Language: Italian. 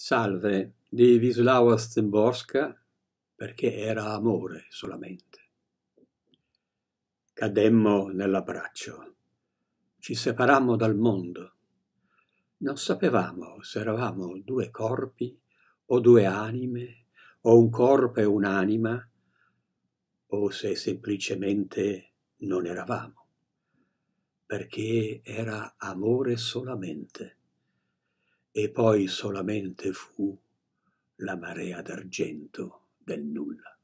Salve di Wisława Szymborska perché era amore solamente. Cademmo nell'abbraccio, ci separammo dal mondo. Non sapevamo se eravamo due corpi o due anime o un corpo e un'anima o se semplicemente non eravamo, perché era amore solamente e poi solamente fu la marea d'argento del nulla.